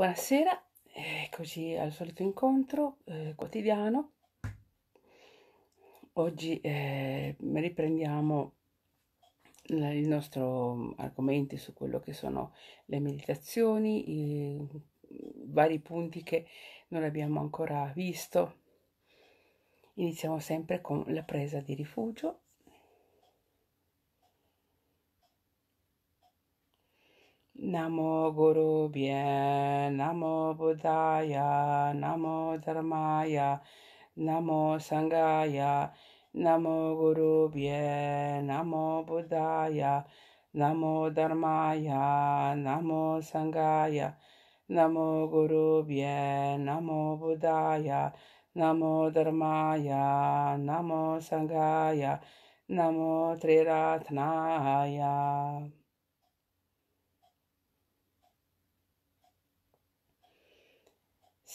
Buonasera, eccoci al solito incontro eh, quotidiano. Oggi eh, riprendiamo il nostro argomento su quello che sono le meditazioni, i vari punti che non abbiamo ancora visto. Iniziamo sempre con la presa di rifugio नमो गुरुभ्य नमो बुद्धाय नमो धर्माय नमो सङ्गाय नमो गुरुभ्य नमो बुद्धाय नमो धर्माय नमो सङ्गाय नमो गुरुभ्य नमो बुद्धाय नमो धर्माय नमो सङ्गाय नमो त्रिराथनाय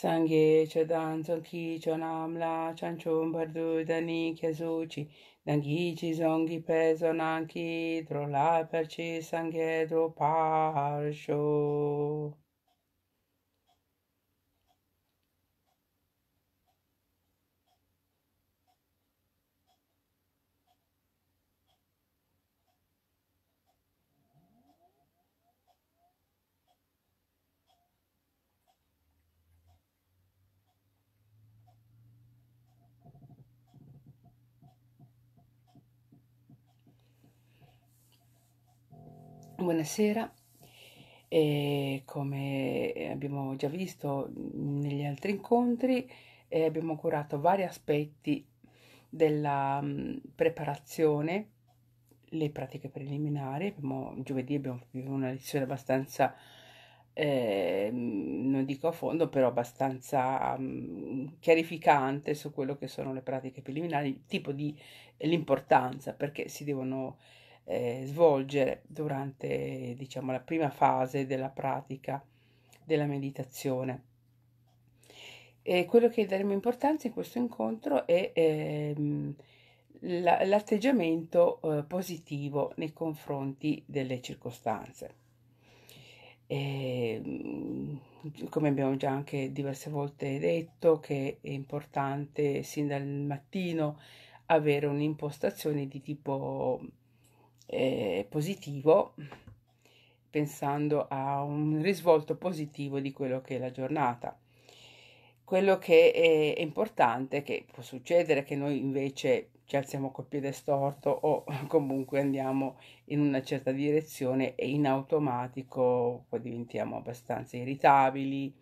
Sangye chadan ki chonam la chanchum bardu dani chiasuci Nanghi ci zongi peso nanki drola perci sanghe dro parsho. Buonasera, e come abbiamo già visto negli altri incontri eh, abbiamo curato vari aspetti della mh, mm, preparazione, le pratiche preliminari, abbiamo, giovedì abbiamo avuto una lezione abbastanza, eh, mm, non dico a fondo, però abbastanza mh, mm, chiarificante su quello che sono le pratiche preliminari, il tipo di l'importanza, perché si devono eh, svolgere durante diciamo, la prima fase della pratica della meditazione. E quello che daremo importanza in questo incontro è ehm, la, l'atteggiamento eh, positivo nei confronti delle circostanze. E, ehm, come abbiamo già anche diverse volte detto, che è importante sin dal mattino avere un'impostazione di tipo eh, positivo, pensando a un risvolto positivo di quello che è la giornata. Quello che è, è importante, che può succedere che noi invece ci alziamo col piede storto o comunque andiamo in una certa direzione e in automatico poi diventiamo abbastanza irritabili,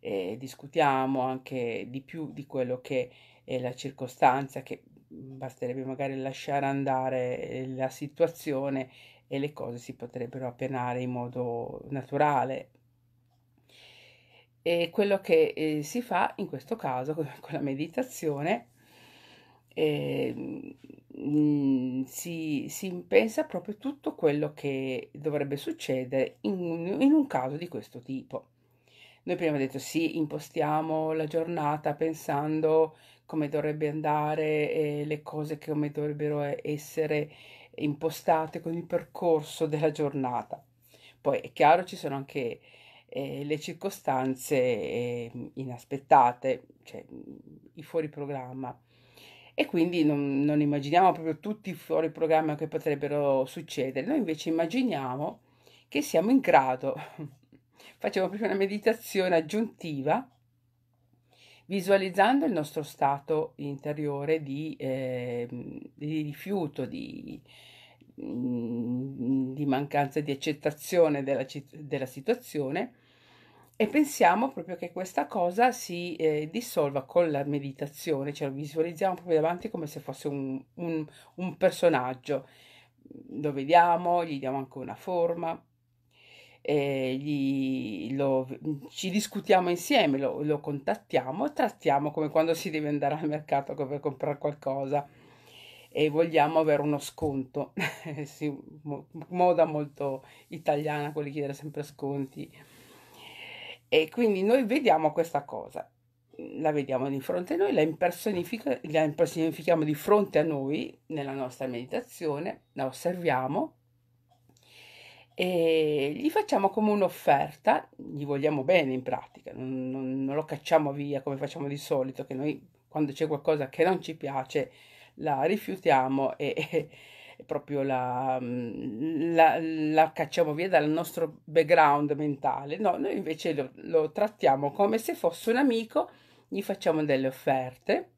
eh, discutiamo anche di più di quello che è la circostanza che Mhmm, basterebbe magari lasciare andare ehm, la situazione e le cose si potrebbero appenare in modo naturale. E quello che eh, si fa in questo caso con, con la meditazione eh, mh, mhmm, si, si, pensa proprio tutto quello che dovrebbe succedere in, in un caso di questo tipo. Noi prima abbiamo detto sì, impostiamo la giornata pensando come dovrebbe andare, eh, le cose come dovrebbero eh, essere impostate con il percorso della giornata. Poi è chiaro ci sono anche eh, le circostanze eh, inaspettate, cioè i fuori programma. E quindi non, non immaginiamo proprio tutti i fuori programma che potrebbero succedere, noi invece immaginiamo che siamo in grado. Facciamo proprio una meditazione aggiuntiva visualizzando il nostro stato interiore di, eh, di rifiuto, di, mm, di, mancanza di accettazione della, della, situazione e pensiamo proprio che questa cosa si eh, dissolva con la meditazione, cioè lo visualizziamo proprio davanti come se fosse un, un, un personaggio, lo vediamo, gli diamo anche una forma eh, gli, lo, mm, ci discutiamo insieme, lo, lo contattiamo e trattiamo come quando si deve andare al mercato per comprare qualcosa e vogliamo avere uno sconto. sì, moda molto italiana, quelli chiedere sempre sconti. E quindi noi vediamo questa cosa, la vediamo di fronte a noi, la, impersonifica, la impersonifichiamo di fronte a noi nella nostra meditazione, la osserviamo e gli facciamo come un'offerta, gli vogliamo bene in pratica, non, non, non, lo cacciamo via come facciamo di solito, che noi quando c'è qualcosa che non ci piace la rifiutiamo e, e, e proprio la, mm, la, la, cacciamo via dal nostro background mentale. No, noi invece lo, lo trattiamo come se fosse un amico, gli facciamo delle offerte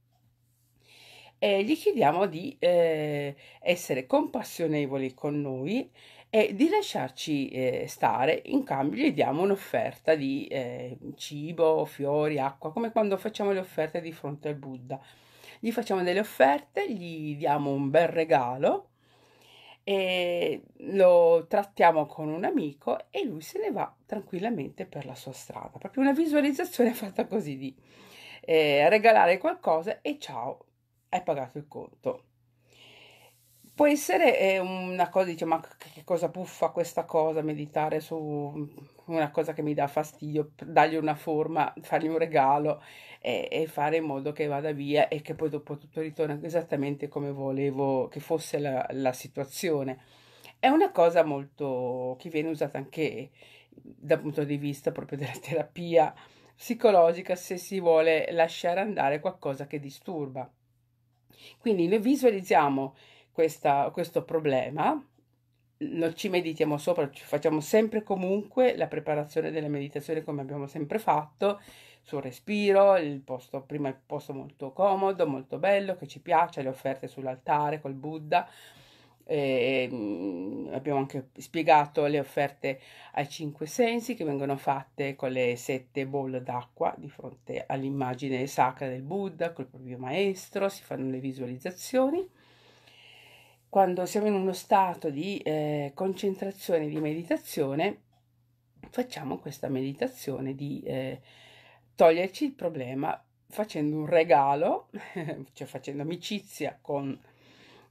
e gli chiediamo di eh, essere compassionevoli con noi e di lasciarci eh, stare, in cambio gli diamo un'offerta di eh, cibo, fiori, acqua, come quando facciamo le offerte di fronte al Buddha. Gli facciamo delle offerte, gli diamo un bel regalo e lo trattiamo con un amico e lui se ne va tranquillamente per la sua strada. Proprio una visualizzazione fatta così di eh, regalare qualcosa e ciao, hai pagato il conto. Può essere eh, una cosa, diciamo, cosa buffa questa cosa, meditare su una cosa che mi dà fastidio, dargli una forma, fargli un regalo e, e fare in modo che vada via e che poi dopo tutto ritorna esattamente come volevo che fosse la, la situazione. È una cosa molto che viene usata anche dal punto di vista proprio della terapia psicologica se si vuole lasciare andare qualcosa che disturba. Quindi noi visualizziamo questa, questo problema non ci meditiamo sopra, ci facciamo sempre comunque la preparazione della meditazione come abbiamo sempre fatto, sul respiro, il posto, prima il posto molto comodo, molto bello, che ci piace, le offerte sull'altare col Buddha, eh, abbiamo anche spiegato le offerte ai cinque sensi che vengono fatte con le sette bolle d'acqua di fronte all'immagine sacra del Buddha, col proprio maestro, si fanno le visualizzazioni quando siamo in uno stato di eh, concentrazione, di meditazione, facciamo questa meditazione di eh, toglierci il problema facendo un regalo, cioè facendo amicizia con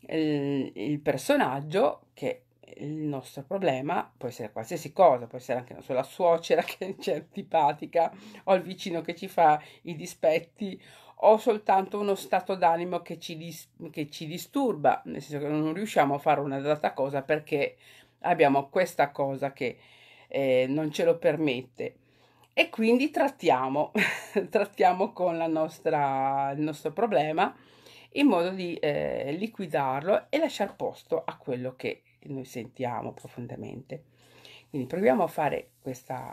il, il personaggio che il nostro problema può essere qualsiasi cosa, può essere anche so, la suocera che è antipatica o il vicino che ci fa i dispetti o soltanto uno stato d'animo che ci, dis- che ci disturba, nel senso che non riusciamo a fare una data cosa perché abbiamo questa cosa che eh, non ce lo permette. E quindi trattiamo, trattiamo con la nostra, il nostro problema in modo di eh, liquidarlo e lasciare posto a quello che noi sentiamo profondamente. Quindi proviamo a fare questo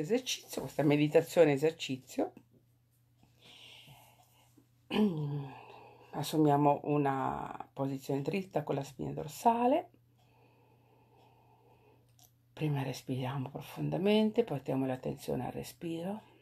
esercizio, questa meditazione esercizio assumiamo una posizione dritta con la spina dorsale. Prima respiriamo profondamente, portiamo l'attenzione al respiro.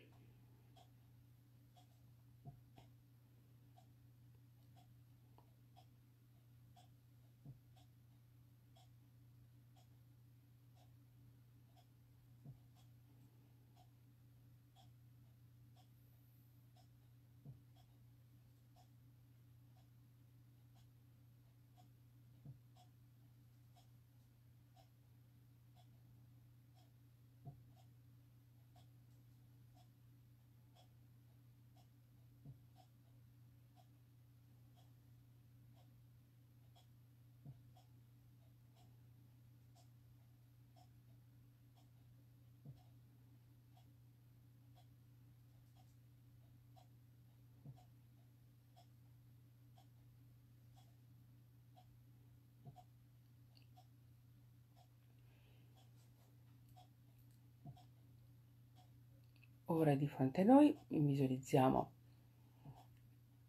Ora di fronte a noi visualizziamo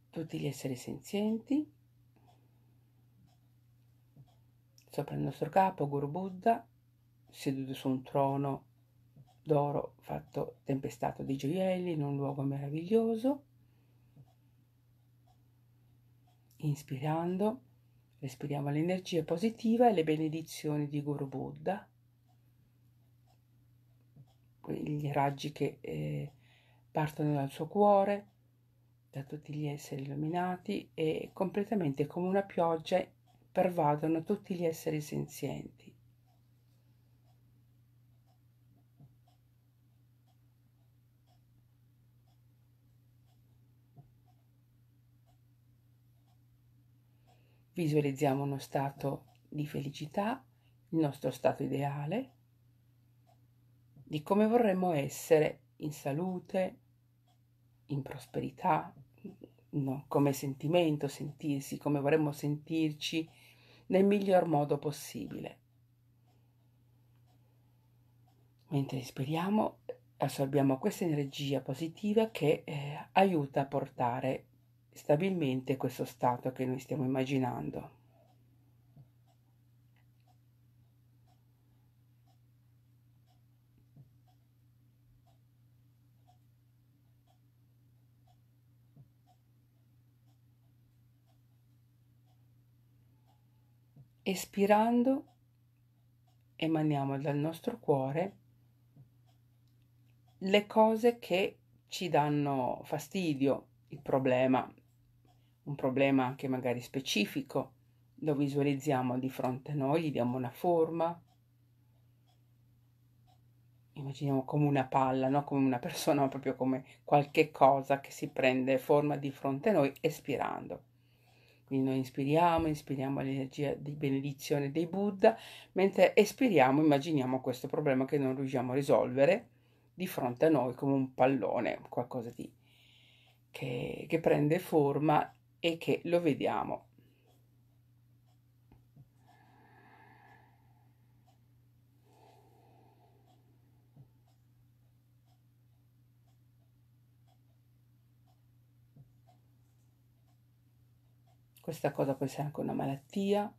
tutti gli esseri senzienti, sopra il nostro capo Guru Buddha, seduto su un trono d'oro fatto tempestato di gioielli in un luogo meraviglioso. Inspirando, respiriamo l'energia positiva e le benedizioni di Guru Buddha i raggi che eh, partono dal suo cuore, da tutti gli esseri illuminati e completamente come una pioggia pervadono tutti gli esseri senzienti. Visualizziamo uno stato di felicità, il nostro stato ideale, di come vorremmo essere in salute, in prosperità, no? come sentimento, sentirsi, come vorremmo sentirci nel miglior modo possibile. Mentre ispiriamo, assorbiamo questa energia positiva che eh, aiuta a portare stabilmente questo stato che noi stiamo immaginando. Espirando emaniamo dal nostro cuore le cose che ci danno fastidio, il problema, un problema anche magari specifico, lo visualizziamo di fronte a noi, gli diamo una forma, immaginiamo come una palla, no? come una persona, ma proprio come qualche cosa che si prende forma di fronte a noi espirando. Quindi noi inspiriamo, inspiriamo l'energia di benedizione dei Buddha, mentre espiriamo immaginiamo questo problema che non riusciamo a risolvere di fronte a noi come un pallone, qualcosa di, che, che prende forma e che lo vediamo Questa cosa può essere anche una malattia,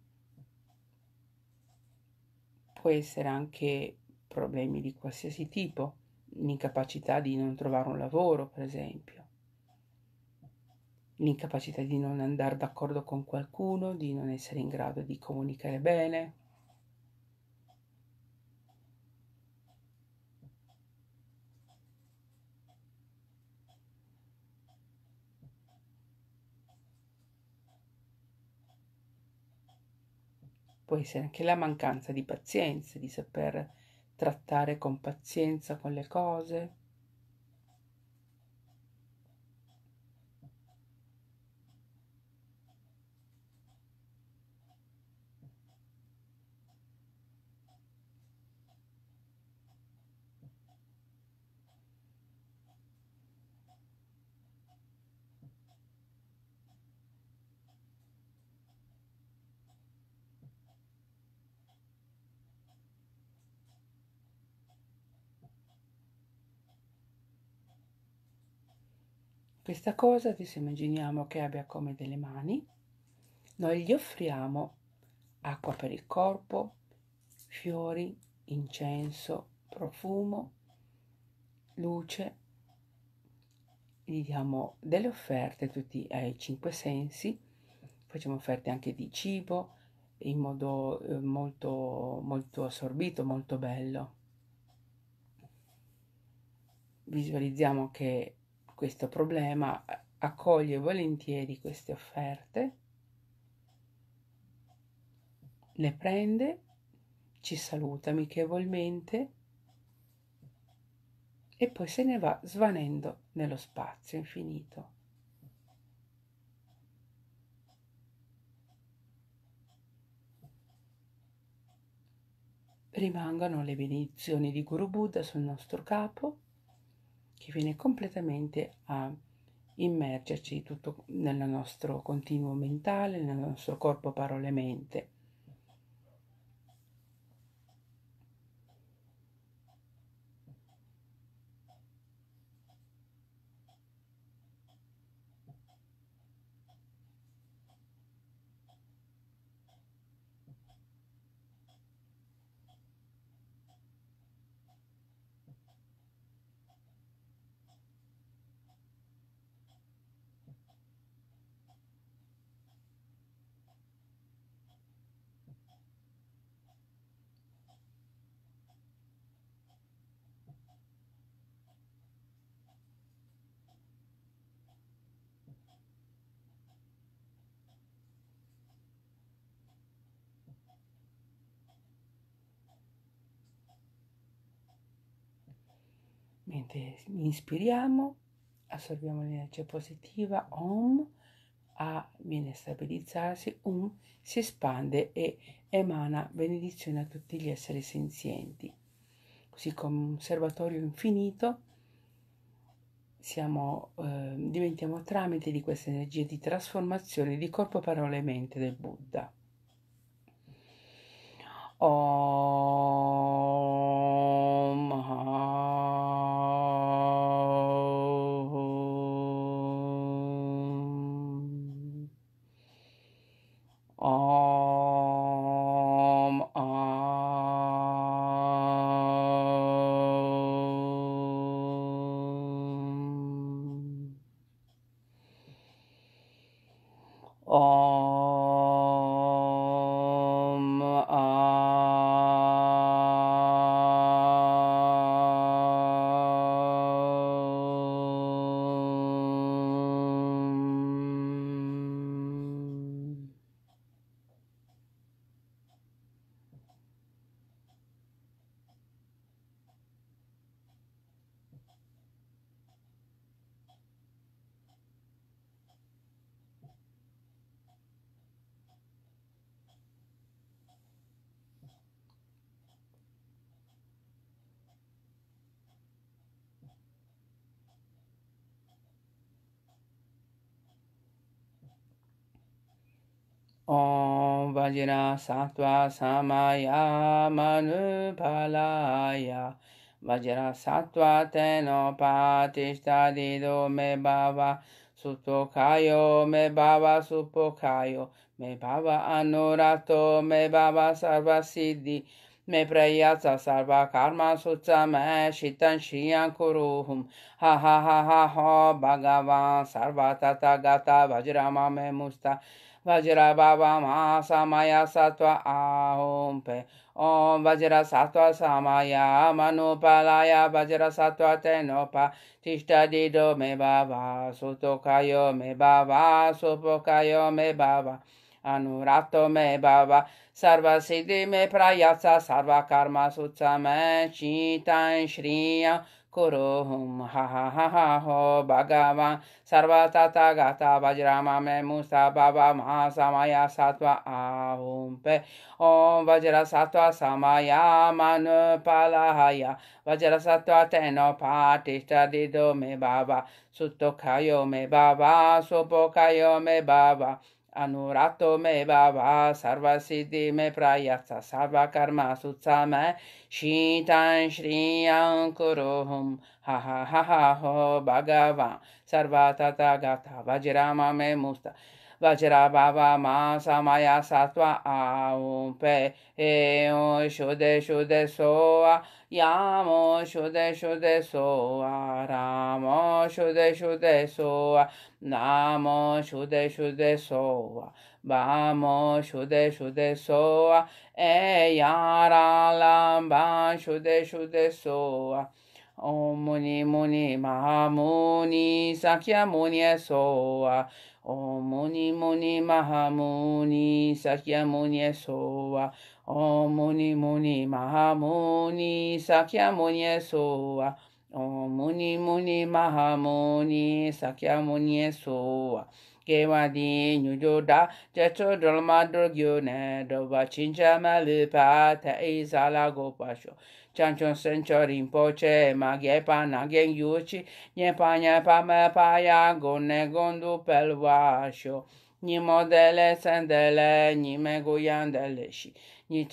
può essere anche problemi di qualsiasi tipo, l'incapacità di non trovare un lavoro, per esempio, l'incapacità di non andare d'accordo con qualcuno, di non essere in grado di comunicare bene, può essere anche la mancanza di pazienza, di saper trattare con pazienza con le cose. Questa cosa, adesso immaginiamo che abbia come delle mani, noi gli offriamo acqua per il corpo, fiori, incenso, profumo, luce, gli diamo delle offerte tutti ai cinque sensi, facciamo offerte anche di cibo in modo eh, molto, molto assorbito, molto bello. Visualizziamo che questo problema accoglie volentieri queste offerte, le prende, ci saluta amichevolmente e poi se ne va svanendo nello spazio infinito. Rimangono le benedizioni di Guru Buddha sul nostro capo che viene completamente a immergerci tutto nel nostro continuo mentale, nel nostro corpo, parole e mente. Mentre inspiriamo, assorbiamo l'energia positiva, Om, A viene a stabilizzarsi, Um si espande e emana benedizione a tutti gli esseri senzienti. Così come un serbatoio infinito, siamo, eh, diventiamo tramite di questa energia di trasformazione di corpo, parola e mente del Buddha. Oh, ॐ वज्रा सात्वा समया मनुफलाय वज्रा सात्वा तेनो पातिष्ठादिदो मे भावा सुपोखायो मे भावा सुपोखायो मे भावा अनुरातो मे भावा सर्वसिद्धि मे प्रयास सर्वा कर्मा सुच मैं शीतं श्रियं कुरुहुं हा हा हा हा हो भगवान् सर्वा तथा गता वज्रमा मे मुस्ता वज्र बाबा समय सत्व आहोम पे ओम वज्र सत्व समय मनुपलाय वज्र सत्व तेनोप तिष्ठ दिदो मे बाबा सुतोकायो मे बाबा कायो मे बाबा अनुरातो मे बाबा सर्व सिद्धि में प्रयास सर्व कर्म सुच मे शीत श्रीय कुरु हुम हा हा हा हो भगवा तथा गाता वज्रामा मे मूसा बाबा महासमया सात्वा आहुम पे ओ वज्र सात्वा समया मनुपलहय वज्र सत्वा तेनो दिदो मे बाबा सुतो खायो मे बाबा सुपो खायो मे बाबा अनुरातो में बाबा सर्वसिद्धि में प्रायः सर्वकर्मसुत्सम शीतां श्रियां कुरुहुं हा हा हा हो भगवान् सर्वतथा गता वज्राम में मुस्ता Vajrabhava ma samaya satva aumpe eo shude shude soa yamo shude shude soa ramo shude shude soa namo shude shude soa Bamo shude shude soa e yara lamba shude shude soa Om Muni Muni Mahamuni Sakyamuni Soa ओम मुनि मुनि महामुनि सख्य मुनि सोवा ओम मुनि मुनि महामुनि सख्य मुनि सोवा ओम मुनि मुनि महामुनि सख्य मुनि सोवा Kevadinjuda, Jeto Dolmadro Gyone, Dova Chincha Malupata, Isala Gopasho. chan chon sen cho rin po nye pa nye pa me pa ya go ne gon du pel wa sho ni mo de le sen de le ni me gu yan de le shi ni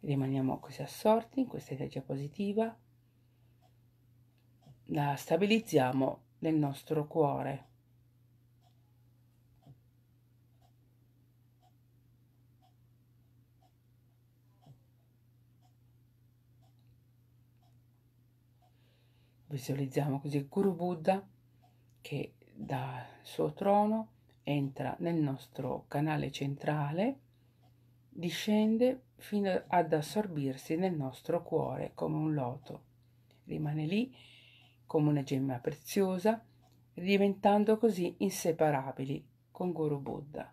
rimaniamo così assorti in questa energia positiva, la stabilizziamo nel nostro cuore. Visualizziamo così il Guru Buddha che dal suo trono entra nel nostro canale centrale discende fino ad assorbirsi nel nostro cuore come un loto. Rimane lì come una gemma preziosa, diventando così inseparabili con Guru Buddha.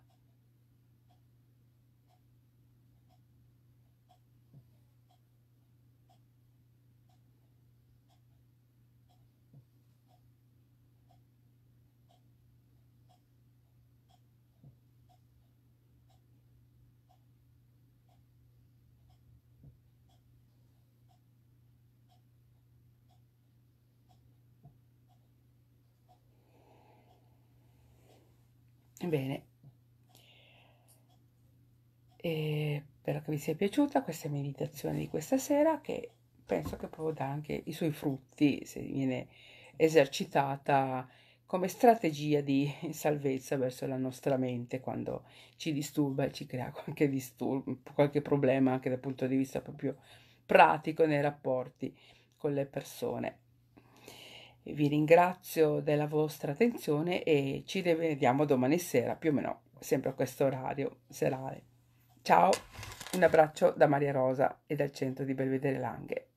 Bene, e spero che vi sia piaciuta questa meditazione di questa sera che penso che può dare anche i suoi frutti se viene esercitata come strategia di salvezza verso la nostra mente quando ci disturba e ci crea qualche, disturbo, qualche problema anche dal punto di vista proprio pratico nei rapporti con le persone. Vi ringrazio della vostra attenzione e ci rivediamo domani sera, più o meno sempre a questo orario serale. Ciao, un abbraccio da Maria Rosa e dal centro di Belvedere Langhe.